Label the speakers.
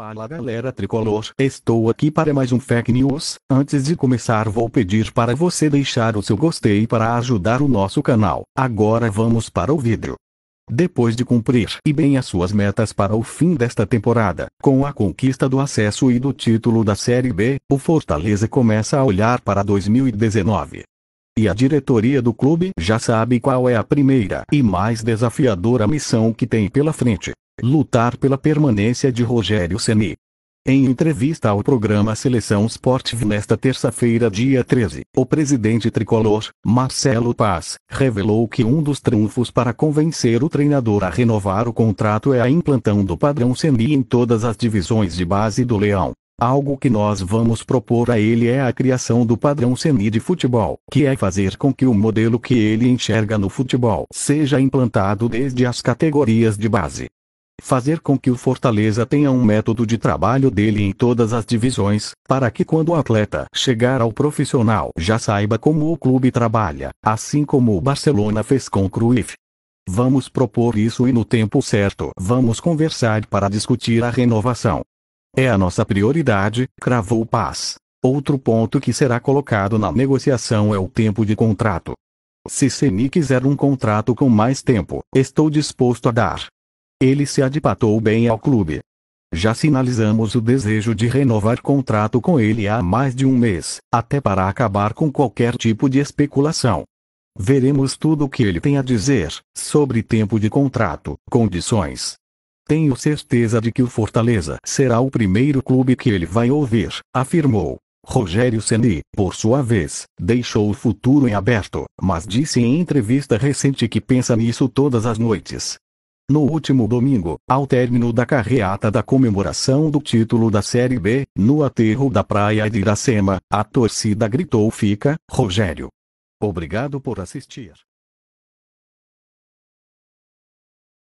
Speaker 1: Fala galera tricolor, estou aqui para mais um Fake News. Antes de começar, vou pedir para você deixar o seu gostei para ajudar o nosso canal. Agora vamos para o vídeo. Depois de cumprir e bem as suas metas para o fim desta temporada, com a conquista do acesso e do título da Série B, o Fortaleza começa a olhar para 2019. E a diretoria do clube já sabe qual é a primeira e mais desafiadora missão que tem pela frente lutar pela permanência de Rogério Ceni. Em entrevista ao programa Seleção Sportive nesta terça-feira, dia 13, o presidente tricolor, Marcelo Paz, revelou que um dos triunfos para convencer o treinador a renovar o contrato é a implantação do padrão Ceni em todas as divisões de base do Leão. Algo que nós vamos propor a ele é a criação do padrão CENI de futebol, que é fazer com que o modelo que ele enxerga no futebol seja implantado desde as categorias de base fazer com que o Fortaleza tenha um método de trabalho dele em todas as divisões, para que quando o atleta chegar ao profissional já saiba como o clube trabalha, assim como o Barcelona fez com o Cruyff. Vamos propor isso e no tempo certo vamos conversar para discutir a renovação. É a nossa prioridade, cravou Paz. Outro ponto que será colocado na negociação é o tempo de contrato. Se Ceni quiser um contrato com mais tempo, estou disposto a dar, ele se adipatou bem ao clube. Já sinalizamos o desejo de renovar contrato com ele há mais de um mês, até para acabar com qualquer tipo de especulação. Veremos tudo o que ele tem a dizer sobre tempo de contrato, condições. Tenho certeza de que o Fortaleza será o primeiro clube que ele vai ouvir, afirmou. Rogério Ceni, por sua vez, deixou o futuro em aberto, mas disse em entrevista recente que pensa nisso todas as noites, no último domingo, ao término da carreata da comemoração do título da Série B, no aterro da praia de Iracema, a torcida gritou Fica, Rogério. Obrigado por assistir.